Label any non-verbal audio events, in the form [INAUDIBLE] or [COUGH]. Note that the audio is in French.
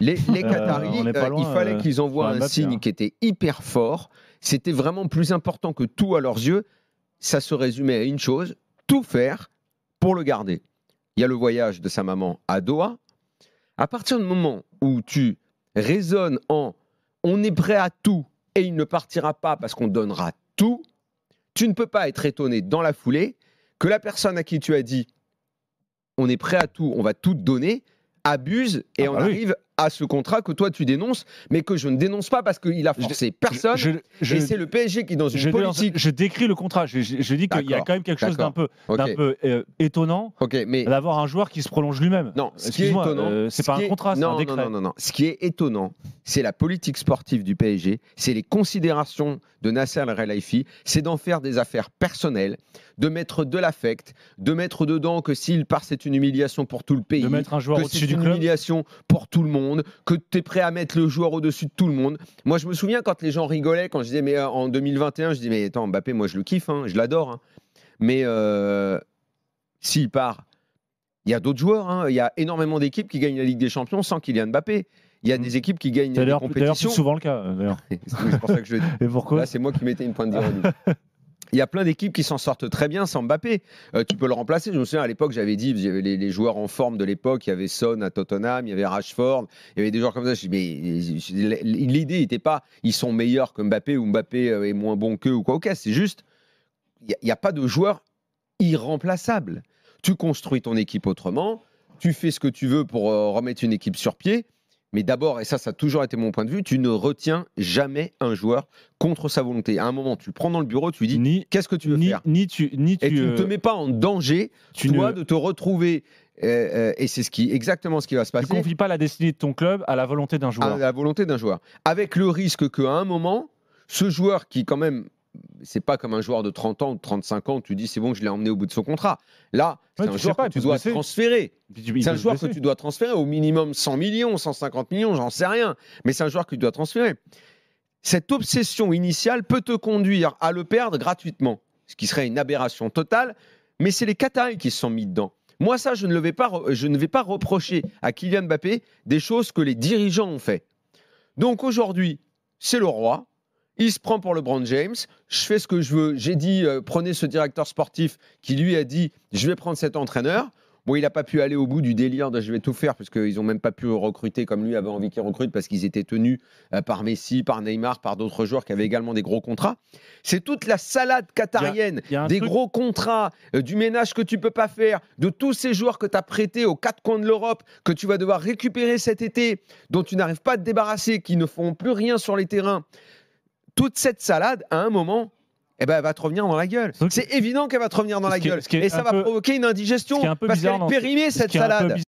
Les, euh, Qataris, euh, il fallait euh, qu'ils envoient un signe qui était hyper fort. C'était vraiment plus important que tout à leurs yeux. Ça se résumait à une chose tout faire pour le garder. Il y a le voyage de sa maman à Doha. À partir du moment où tu raisonnes en on est prêt à tout et il ne partira pas parce qu'on donnera tout, tu ne peux pas être étonné dans la foulée que la personne à qui tu as dit on est prêt à tout, on va tout donner, abuse et en ah on bah arrive à ce contrat que toi tu dénonces, mais que je ne dénonce pas parce qu'il a forcé personne. et c'est le PSG qui, dans une politique. je décris le contrat. Je, dis qu'il y a quand même quelque chose d'un peu, peu euh, étonnant d'avoir un joueur qui se prolonge lui-même. Non, ce qui est étonnant. Euh, c'est pas un contrat, c'est un décret. Non, non, non, Ce qui est étonnant, c'est la politique sportive du PSG, c'est les considérations de Nasser Al-Relaifi, c'est d'en faire des affaires personnelles, de mettre de l'affect, de mettre dedans que s'il part, c'est une humiliation pour tout le pays. De mettre un joueur du C'est une humiliation pour tout le monde que tu es prêt à mettre le joueur au-dessus de tout le monde. Moi, je me souviens quand les gens rigolaient, quand je disais, mais euh, en 2021, je dis, mais attends, Mbappé, moi, je le kiffe, hein, je l'adore. Hein. Mais euh, s'il part, il y a d'autres joueurs. Hein. Il y a énormément d'équipes qui gagnent la Ligue des Champions sans qu'il y Kylian Mbappé. Il y a mm. des équipes qui gagnent des compétitions. C'est souvent le cas, [LAUGHS] c'est pour ça que je pourquoi Là, c'est moi qui mettais une pointe d'ironie. [LAUGHS] Il y a plein d'équipes qui s'en sortent très bien sans Mbappé. Euh, tu peux le remplacer. Je me souviens à l'époque, j'avais dit, il avait les, joueurs en forme de l'époque, il y avait Son à Tottenham, il y avait Rashford, il y avait des joueurs comme ça. Je mais euh, l'idée n'était pas, ils sont meilleurs que Mbappé ou Mbappé euh, est moins bon qu'eux ou quoi. Ok, c'est juste, il n'y a, pas de joueur irremplaçable. Tu construis ton équipe autrement, tu fais ce que tu veux pour remettre une équipe sur pied. Mais d'abord, et ça, ça a toujours été mon point de vue, tu ne retiens jamais un joueur contre sa volonté. À un moment, tu le prends dans le bureau, tu lui dis qu'est-ce que tu veux faire ni tu, ni Et tu ne te euh, mets pas en danger, tu toi, de te retrouver. Euh, euh, et c'est ce qui, exactement ce qui va se passer. Tu ne confies pas la destinée de ton club à la volonté d'un joueur. À la volonté d'un joueur. Avec le risque qu'à un moment, ce joueur qui, quand même, c'est pas comme un joueur de 30 ans ou 35 ans, tu dis c'est bon, je l'ai emmené au bout de son contrat. Là, c'est un joueur que tu dois transférer. C'est un joueur que tu dois transférer au minimum 100 millions, 150 millions, j'en sais rien. Mais c'est un joueur que tu dois transférer. Cette obsession initiale peut te conduire à le perdre gratuitement, ce qui serait une aberration totale, mais c'est les Qataris qui se sont mis dedans. Moi, ça, je ne, le vais pas, je ne vais pas reprocher à Kylian Mbappé des choses que les dirigeants ont fait. Donc aujourd'hui, c'est le roi, il se prend pour le brand James. Je fais ce que je veux. J'ai dit, euh, prenez ce directeur sportif qui lui a dit, je vais prendre cet entraîneur. Bon, il n'a pas pu aller au bout du délire de je vais tout faire, parce qu'ils n'ont même pas pu recruter comme lui avait envie qu'ils recrutent, parce qu'ils étaient tenus euh, par Messi, par Neymar, par d'autres joueurs qui avaient également des gros contrats. C'est toute la salade qatarienne, des gros contrats, euh, du ménage que tu ne peux pas faire, de tous ces joueurs que tu as prêtés aux quatre coins de l'Europe, que tu vas devoir récupérer cet été, dont tu n'arrives pas à te débarrasser, qui ne font plus rien sur les terrains toute cette salade, à un moment, eh ben, elle va te revenir dans la gueule. C'est évident qu'elle va te revenir dans la gueule. et ça va provoquer une indigestion. parce qu'elle est périmée, cette salade.